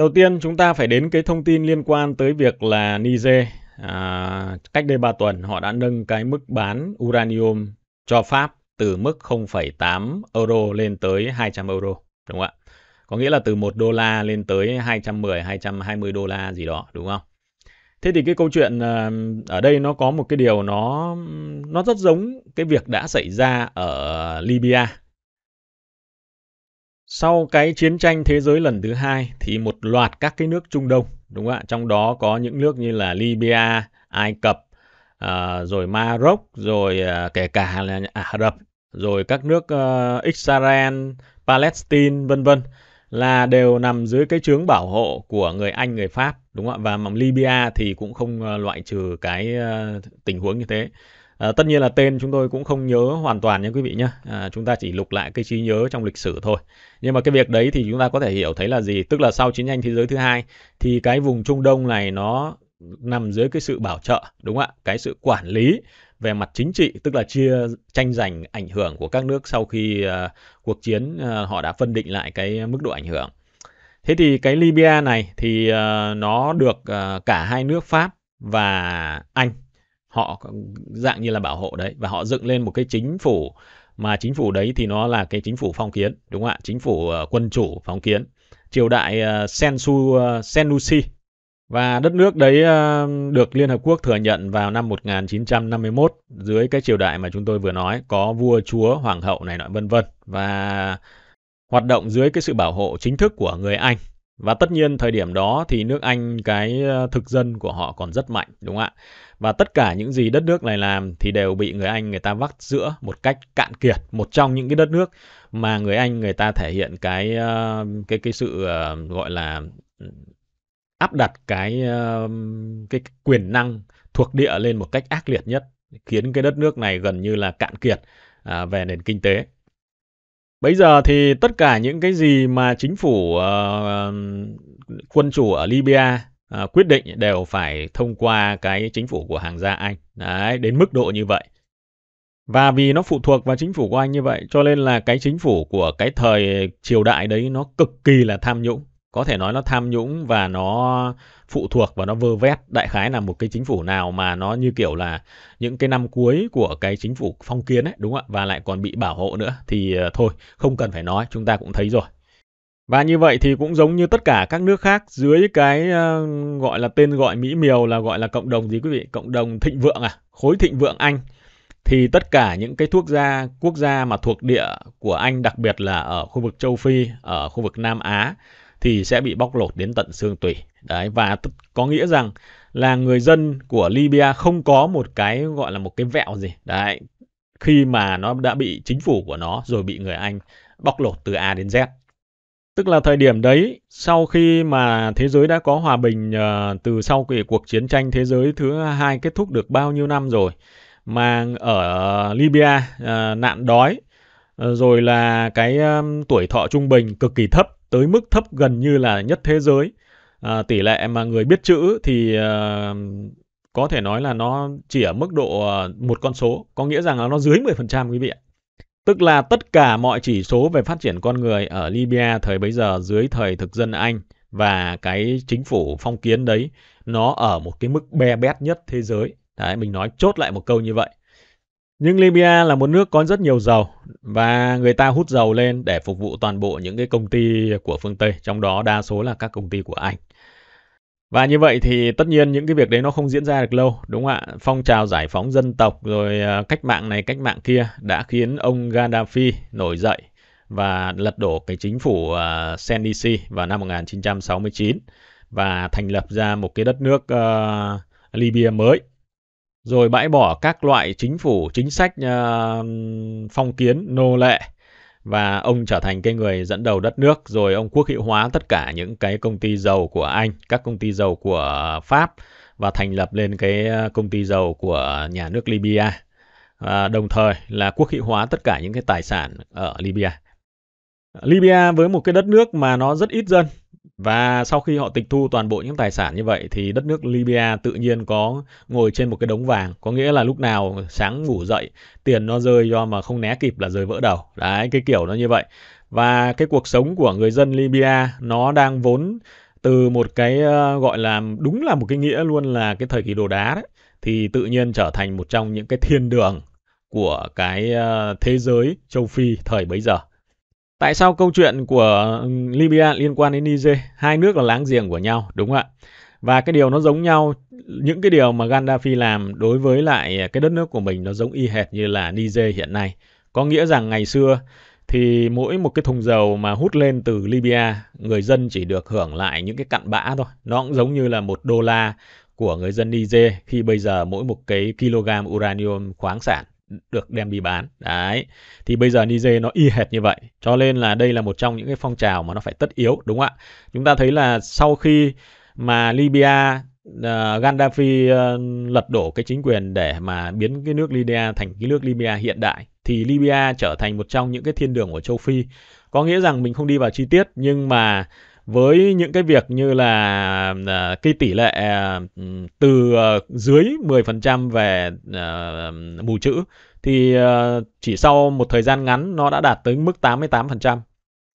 Đầu tiên chúng ta phải đến cái thông tin liên quan tới việc là Niger à, cách đây 3 tuần họ đã nâng cái mức bán uranium cho Pháp từ mức 0,8 euro lên tới 200 euro đúng không ạ? Có nghĩa là từ 1 đô la lên tới 210 220 đô la gì đó đúng không? Thế thì cái câu chuyện à, ở đây nó có một cái điều nó nó rất giống cái việc đã xảy ra ở Libya sau cái chiến tranh thế giới lần thứ hai thì một loạt các cái nước Trung Đông, đúng không ạ? Trong đó có những nước như là Libya, Ai Cập, à, rồi Maroc, rồi à, kể cả là Ả Rập, rồi các nước uh, Israel, Palestine, vân vân là đều nằm dưới cái chướng bảo hộ của người Anh, người Pháp, đúng không ạ? Và mà Libya thì cũng không uh, loại trừ cái uh, tình huống như thế. À, tất nhiên là tên chúng tôi cũng không nhớ hoàn toàn nha quý vị nhé. À, ờ, chúng ta chỉ lục lại cái trí nhớ trong lịch sử thôi. Nhưng mà cái việc đấy thì chúng ta có thể hiểu thấy là gì? Tức là sau chiến tranh thế giới thứ hai thì cái vùng Trung Đông này nó nằm dưới cái sự bảo trợ đúng không ạ? Cái sự quản lý về mặt chính trị tức là chia tranh giành ảnh hưởng của các nước sau khi uh, cuộc chiến uh, họ đã phân định lại cái mức độ ảnh hưởng. Thế thì cái Libya này thì uh, nó được uh, cả hai nước Pháp và Anh họ dạng như là bảo hộ đấy và họ dựng lên một cái chính phủ mà chính phủ đấy thì nó là cái chính phủ phong kiến đúng không ạ chính phủ uh, quân chủ phong kiến triều đại uh, Sensu uh, Senussi và đất nước đấy được Liên Hợp Quốc thừa nhận vào năm 1951 dưới cái triều đại mà chúng tôi vừa nói có vua chúa hoàng hậu này nọ vân vân và hoạt động dưới cái sự bảo hộ chính thức của người Anh và tất nhiên thời điểm đó thì nước Anh cái ờ, thực dân của họ còn rất mạnh đúng không ạ? Và tất cả những gì đất nước này làm thì đều bị người Anh người ta vắt giữa một cách cạn kiệt, một trong những cái đất nước mà người Anh người ta thể hiện cái ờ, cái cái sự ờ, gọi là áp đặt cái cái quyền năng thuộc địa lên một cách ác liệt nhất khiến cái đất nước này gần như là cạn kiệt à, về nền kinh tế Bây giờ thì tất cả những cái gì mà chính phủ uh, quân chủ ở Libya uh, quyết định đều phải thông qua cái chính phủ của hàng gia Anh. Đấy, đến mức độ như vậy. Và vì nó phụ thuộc vào chính phủ của Anh như vậy, cho nên là cái chính phủ của cái thời triều đại đấy nó cực kỳ là tham nhũng có thể nói nó tham nhũng và nó phụ thuộc và nó vơ vét đại khái là một cái chính phủ nào mà nó như kiểu là những cái năm cuối của cái chính phủ phong kiến ấy đúng không ạ và lại còn bị bảo hộ nữa thì ờ, thôi không cần phải nói chúng ta cũng thấy rồi và như vậy thì cũng giống như tất cả các nước khác dưới cái uh, gọi là tên gọi mỹ miều là gọi là cộng đồng gì quý vị cộng đồng thịnh vượng à khối thịnh vượng anh thì tất cả những cái quốc gia quốc gia mà thuộc địa của anh đặc biệt là ở khu vực châu phi ở khu vực nam á thì sẽ bị bóc lột đến tận xương tủy. Đấy và có nghĩa rằng là người dân của Libya không có một cái gọi là một cái vẹo gì. Đấy khi mà nó đã bị chính phủ của nó rồi bị người Anh bóc lột từ A đến Z. Tức là thời điểm đấy, sau khi mà thế giới đã có hòa bình uh, từ sau cái cuộc chiến tranh thế giới thứ hai kết thúc được bao nhiêu năm rồi, mà ở Libya uh, nạn đói, ờ, rồi là cái um, tuổi thọ trung bình cực kỳ thấp, tới mức thấp gần như là nhất thế giới. À, tỷ lệ mà người biết chữ thì à, có thể nói là nó chỉ ở mức độ à, một con số, có nghĩa rằng là nó dưới 10% quý vị ạ. Tức là tất cả mọi chỉ số về phát triển con người ở Libya thời bấy giờ dưới thời thực dân Anh và cái chính phủ phong kiến đấy nó ở một cái mức be bét nhất thế giới. Đấy, mình nói chốt lại một câu như vậy. Nhưng Libya là một nước có rất nhiều dầu và người ta hút dầu lên để phục vụ toàn bộ những cái công ty của phương Tây, trong đó đa số là các công ty của Anh. Và như vậy thì tất nhiên những cái việc đấy nó không diễn ra được lâu, đúng không ạ? Phong trào giải phóng dân tộc rồi à, cách mạng này cách mạng kia đã khiến ông Gaddafi nổi dậy và lật đổ cái chính phủ uh, à, Senisi vào năm 1969 và thành lập ra một cái đất nước uh, Libya mới rồi bãi bỏ các loại chính phủ, chính sách uh, phong kiến, nô lệ và ông trở thành cái người dẫn đầu đất nước rồi ông quốc hữu hóa tất cả những cái công ty dầu của Anh, các công ty dầu của Pháp và thành lập lên cái ờ, công ty dầu của nhà nước Libya. À, đồng thời là quốc hữu hóa tất cả những cái tài sản ở Libya. Libya với một cái đất nước mà nó rất ít dân và sau khi họ tịch thu toàn bộ những tài sản như vậy thì đất nước Libya tự nhiên có ngồi trên một cái đống vàng, có nghĩa là lúc nào sáng ngủ dậy tiền nó rơi do mà không né kịp là rơi vỡ đầu. Đấy, cái kiểu nó như vậy. Và cái cuộc sống của người dân Libya nó đang vốn từ một cái ờ, gọi là đúng là một cái nghĩa luôn là cái thời kỳ đồ đá đấy thì tự nhiên trở thành một trong những cái thiên đường của cái ờ, thế giới châu Phi thời bấy giờ. Tại sao câu chuyện của ừ, Libya liên quan đến Niger? Hai nước là láng giềng của nhau, đúng không ạ? Và cái điều nó giống nhau, những cái điều mà Gaddafi làm đối với lại cái đất nước của mình nó giống y hệt như là Niger hiện nay. Có nghĩa rằng ngày xưa thì mỗi một cái thùng dầu mà hút lên từ Libya, người dân chỉ được hưởng lại những cái cặn bã thôi. Nó cũng giống như là một đô la của người dân Niger khi bây giờ mỗi một cái kg uranium khoáng sản được đem đi bán. Đấy. Thì bây giờ Niger nó y hệt như vậy. Cho nên là đây là một trong những cái phong trào mà nó phải tất yếu đúng không ạ? Chúng ta thấy là sau khi mà Libya uh, Gaddafi uh, lật đổ cái chính quyền để mà biến cái nước Libya thành cái nước Libya hiện đại thì Libya trở thành một trong những cái thiên đường của châu Phi. Có nghĩa rằng mình không đi vào chi tiết nhưng mà với những cái việc như là uh, cái tỷ lệ à, từ à, dưới 10% về uh, mù chữ thì chỉ sau một thời gian ngắn nó đã đạt tới mức 88%.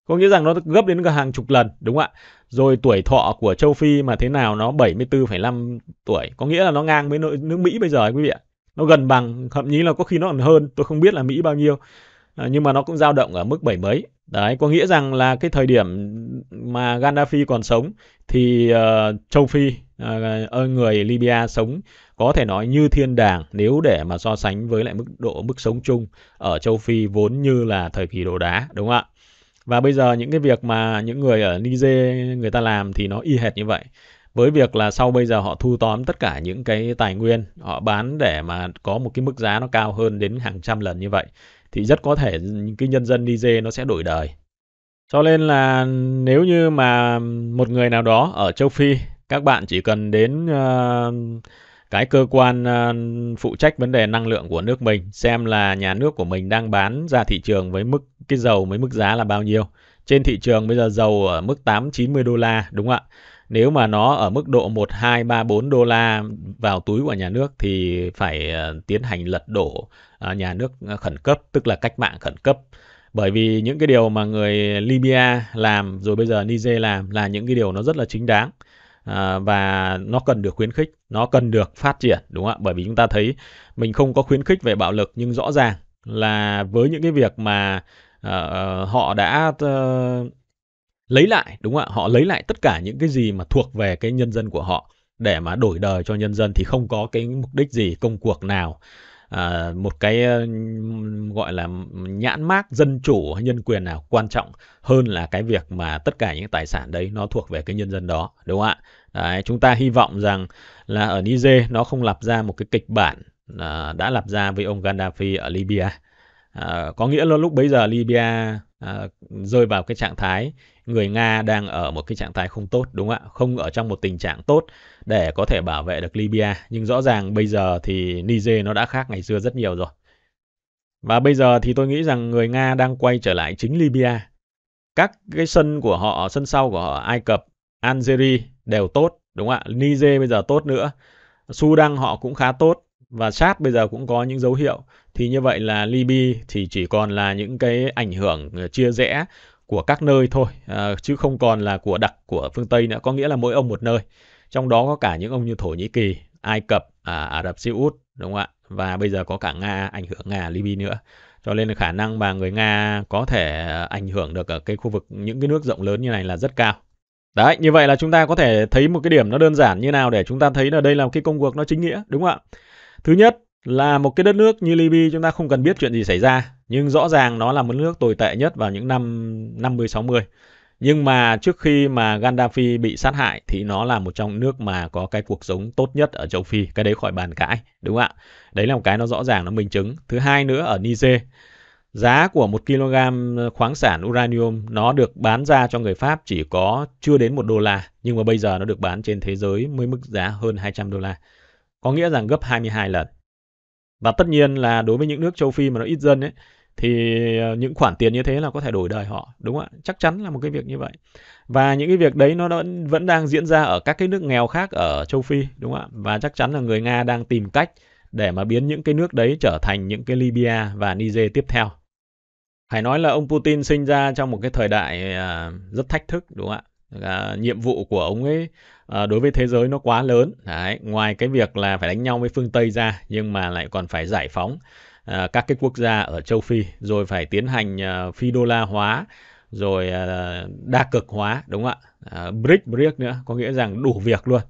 Có nghĩa rằng nó gấp đến cả hàng chục lần, đúng không ạ? Rồi tuổi thọ của châu Phi mà thế nào nó 74,5 tuổi, có nghĩa là nó ngang với nước Mỹ bây giờ ấy, quý vị ạ. Nó gần bằng, thậm chí là có khi nó còn hơn, tôi không biết là Mỹ bao nhiêu. nhưng mà nó cũng dao động ở mức bảy mấy Đấy, có nghĩa rằng là cái thời điểm mà Gaddafi còn sống thì uh, châu Phi, uh, người Libya sống có thể nói như thiên đàng nếu để mà so sánh với lại mức độ mức sống chung ở châu Phi vốn như là thời kỳ đồ đá, đúng không ạ? Và bây giờ những cái việc mà những người ở Niger người ta làm thì nó y hệt như vậy. Với việc là sau bây giờ họ thu tóm tất cả những cái tài nguyên, họ bán để mà có một cái mức giá nó cao hơn đến hàng trăm lần như vậy thì rất có thể cái nhân dân Niger nó sẽ đổi đời. Cho nên là nếu như mà một người nào đó ở châu Phi, các bạn chỉ cần đến uh, cái cơ quan uh, phụ trách vấn đề năng lượng của nước mình xem là nhà nước của mình đang bán ra thị trường với mức cái dầu với mức giá là bao nhiêu. Trên thị trường bây giờ dầu ở mức 8 90 đô la đúng không ạ? Nếu mà nó ở mức độ 1, 2, 3, 4 đô la vào túi của nhà nước thì phải ờ, tiến hành lật đổ ờ, nhà nước ờ, khẩn cấp, tức là cách mạng khẩn cấp. Bởi vì những cái điều mà người Libya làm rồi bây giờ Niger làm là những cái điều nó rất là chính đáng. và nó cần được khuyến khích, nó cần được phát triển đúng không ạ? Bởi vì chúng ta thấy mình không có khuyến khích về bạo lực nhưng rõ ràng là với những cái việc mà họ đã lấy lại đúng không ạ họ lấy lại tất cả những cái gì mà thuộc về cái nhân dân của họ để mà đổi đời cho nhân dân thì không có cái mục đích gì công cuộc nào à, một cái ờ, gọi là nhãn mác dân chủ nhân quyền nào quan trọng hơn là cái việc mà tất cả những tài sản đấy nó thuộc về cái nhân dân đó đúng không ạ đấy, chúng ta hy vọng rằng là ở Niger nó không lập ra một cái kịch bản à, đã lập ra với ông Gaddafi ở Libya À, có nghĩa là lúc bấy giờ Libya à, rơi vào cái trạng thái người Nga đang ở một cái trạng thái không tốt đúng không ạ? Không ở trong một tình trạng tốt để có thể bảo vệ được Libya. Nhưng rõ ràng bây giờ thì Niger nó đã khác ngày xưa rất nhiều rồi. Và bây giờ thì tôi nghĩ rằng người Nga đang quay trở lại chính Libya. Các cái sân của họ, sân sau của họ Ai Cập, Algeria đều tốt, đúng không ạ? Niger bây giờ tốt nữa. Sudan họ cũng khá tốt và sát bây giờ cũng có những dấu hiệu thì như vậy là Libya thì chỉ còn là những cái ảnh hưởng ờ, chia rẽ của các nơi thôi à, chứ không còn là của đặc của phương Tây nữa có nghĩa là mỗi ông một nơi trong đó có cả những ông như Thổ Nhĩ Kỳ Ai Cập à, Ả Rập Xê Út đúng không ạ và bây giờ có cả Nga ảnh hưởng Nga Libya nữa cho nên là khả năng mà người Nga có thể ờ, ảnh hưởng được ở cái khu vực những cái nước rộng lớn như này là rất cao Đấy, như vậy là chúng ta có thể thấy một cái điểm nó đơn giản như nào để chúng ta thấy là đây là cái công cuộc nó chính nghĩa, đúng không ạ? Thứ nhất là một cái đất nước như Libya chúng ta không cần biết chuyện gì xảy ra, nhưng rõ ràng nó là một nước tồi tệ nhất vào những năm 50 60. Nhưng mà trước khi mà Gaddafi bị sát hại thì nó là một trong nước mà có cái cuộc sống tốt nhất ở châu Phi, cái đấy khỏi bàn cãi, đúng không ạ? Đấy là một cái nó rõ ràng nó minh chứng. Thứ hai nữa ở Niger, giá của một kg khoáng sản uranium nó được bán ra cho người Pháp chỉ có chưa đến một đô la, nhưng mà bây giờ nó được bán trên thế giới với mức giá hơn 200 đô la có nghĩa rằng gấp 22 lần. Và tất nhiên là đối với những nước châu Phi mà nó ít dân ấy thì ờ, những khoản tiền như thế là có thể đổi đời họ, đúng không ạ? Chắc chắn là một cái việc như vậy. Và những cái việc đấy nó vẫn vẫn đang diễn ra ở các cái nước nghèo khác ở châu Phi, đúng không ạ? Và chắc chắn là người Nga đang tìm cách để mà biến những cái nước đấy trở thành những cái Libya và Niger tiếp theo. Phải nói là ông Putin sinh ra trong một cái thời đại ờ, rất thách thức đúng không ạ? à, nhiệm vụ của ông ấy à, đối với thế giới nó quá lớn Đấy, ngoài cái việc là phải đánh nhau với phương tây ra nhưng mà lại còn phải giải phóng à, các cái quốc gia ở châu phi rồi phải tiến hành à, phi đô la hóa rồi à, đa cực hóa đúng không ạ à, bric bric nữa có nghĩa rằng đủ việc luôn